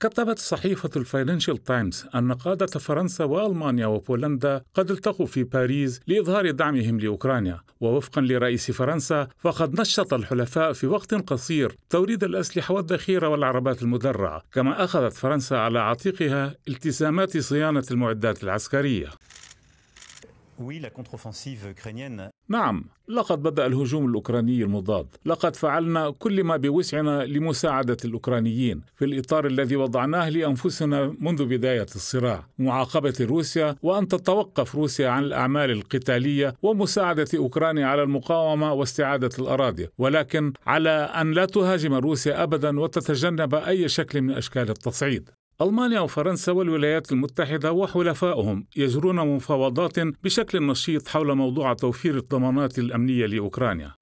كتبت صحيفة الفاينانشال تايمز أن قادة فرنسا وألمانيا وبولندا قد التقوا في باريس لإظهار دعمهم لأوكرانيا ووفقا لرئيس فرنسا فقد نشط الحلفاء في وقت قصير توريد الأسلحة والذخيرة والعربات المدرعة كما أخذت فرنسا على عاتقها التزامات صيانة المعدات العسكرية نعم لقد بدا الهجوم الاوكراني المضاد لقد فعلنا كل ما بوسعنا لمساعده الاوكرانيين في الاطار الذي وضعناه لانفسنا منذ بدايه الصراع معاقبه روسيا وان تتوقف روسيا عن الاعمال القتاليه ومساعده اوكرانيا على المقاومه واستعاده الاراضي ولكن على ان لا تهاجم روسيا ابدا وتتجنب اي شكل من اشكال التصعيد ألمانيا وفرنسا والولايات المتحدة وحلفائهم يجرون مفاوضات بشكل نشيط حول موضوع توفير الضمانات الأمنية لأوكرانيا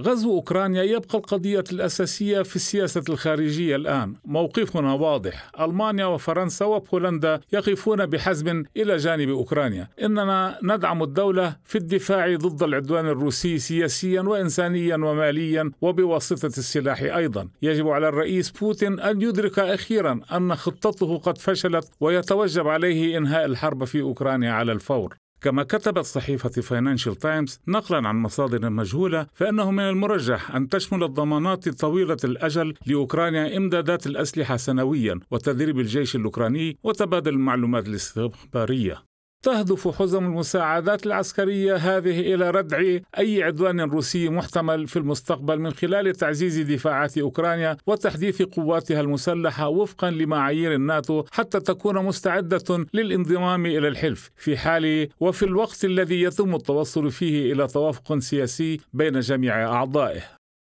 غزو اوكرانيا يبقى القضيه الاساسيه في السياسه الخارجيه الان، موقفنا واضح، المانيا وفرنسا وبولندا يقفون بحزم الى جانب اوكرانيا، اننا ندعم الدوله في الدفاع ضد العدوان الروسي سياسيا وانسانيا وماليا وبواسطه السلاح ايضا، يجب على الرئيس بوتين ان يدرك اخيرا ان خطته قد فشلت ويتوجب عليه انهاء الحرب في اوكرانيا على الفور. كما كتبت صحيفة فاينانشال تايمز نقلا عن مصادر مجهولة فإنه من المرجح أن تشمل الضمانات طويلة الأجل لأوكرانيا إمدادات الأسلحة سنويا وتدريب الجيش الأوكراني وتبادل المعلومات الاستخبارية تهدف حزم المساعدات العسكرية هذه إلى ردع أي عدوان روسي محتمل في المستقبل من خلال تعزيز دفاعات أوكرانيا وتحديث قواتها المسلحة وفقا لمعايير الناتو حتى تكون مستعدة للانضمام إلى الحلف في حال وفي الوقت الذي يتم التوصل فيه إلى توافق سياسي بين جميع أعضائه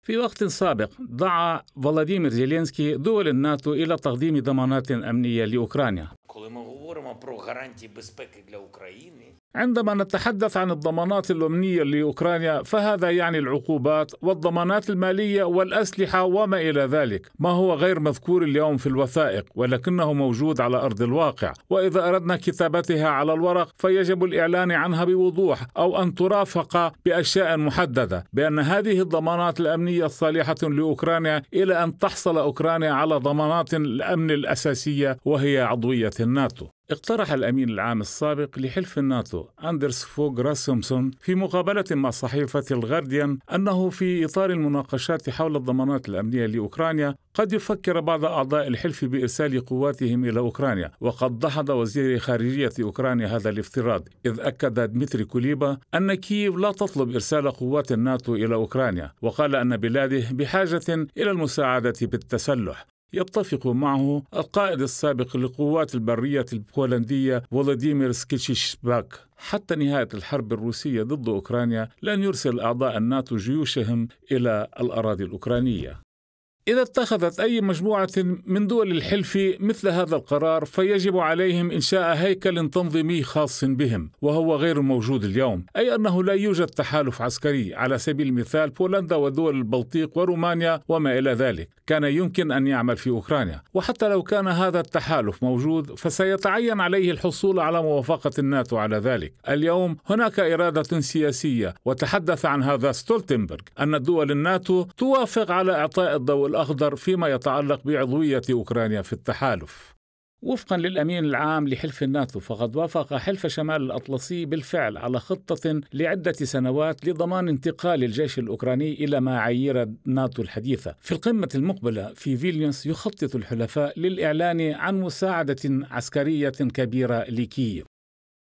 في وقت سابق دعا فلاديمير زيلينسكي دول الناتو إلى تقديم ضمانات أمنية لأوكرانيا говоримо про гарантії безпеки для України, عندما نتحدث عن الضمانات الأمنية لأوكرانيا فهذا يعني العقوبات والضمانات المالية والأسلحة وما إلى ذلك ما هو غير مذكور اليوم في الوثائق ولكنه موجود على أرض الواقع وإذا أردنا كتابتها على الورق فيجب الإعلان عنها بوضوح أو أن ترافق بأشياء محددة بأن هذه الضمانات الأمنية صالحة لأوكرانيا إلى أن تحصل أوكرانيا على ضمانات الأمن الأساسية وهي عضوية الناتو اقترح الأمين العام السابق لحلف الناتو أندرس فوغ راسمسون في مقابلة مع صحيفة الغارديان أنه في إطار المناقشات حول الضمانات الأمنية لأوكرانيا قد يفكر بعض أعضاء الحلف بإرسال قواتهم إلى أوكرانيا وقد دحض وزير خارجية أوكرانيا هذا الافتراض إذ أكد ديمتري كوليبا أن كييف لا تطلب إرسال قوات الناتو إلى أوكرانيا وقال أن بلاده بحاجة إلى المساعدة بالتسلح يتفق معه القائد السابق للقوات البرية البولندية فولاديمير سكيتشيشباك حتى نهاية الحرب الروسية ضد أوكرانيا لن يرسل أعضاء الناتو جيوشهم إلى الأراضي الأوكرانية إذا اتخذت أي مجموعة من دول الحلف مثل هذا القرار فيجب عليهم إنشاء هيكل تنظيمي خاص بهم وهو غير موجود اليوم أي أنه لا يوجد تحالف عسكري على سبيل المثال بولندا ودول البلطيق ورومانيا وما إلى ذلك كان يمكن أن يعمل في أوكرانيا وحتى لو كان هذا التحالف موجود فسيتعين عليه الحصول على موافقة الناتو على ذلك اليوم هناك إرادة سياسية وتحدث عن هذا ستولتنبرغ أن دول الناتو توافق على إعطاء الضوء الأخضر فيما يتعلق بعضوية أوكرانيا في التحالف وفقا للأمين العام لحلف الناتو فقد وافق حلف شمال الأطلسي بالفعل على خطة لعدة سنوات لضمان انتقال الجيش الأوكراني إلى معايير ناتو الحديثة في القمة المقبلة في فيلنيوس يخطط الحلفاء للإعلان عن مساعدة عسكرية كبيرة لكييف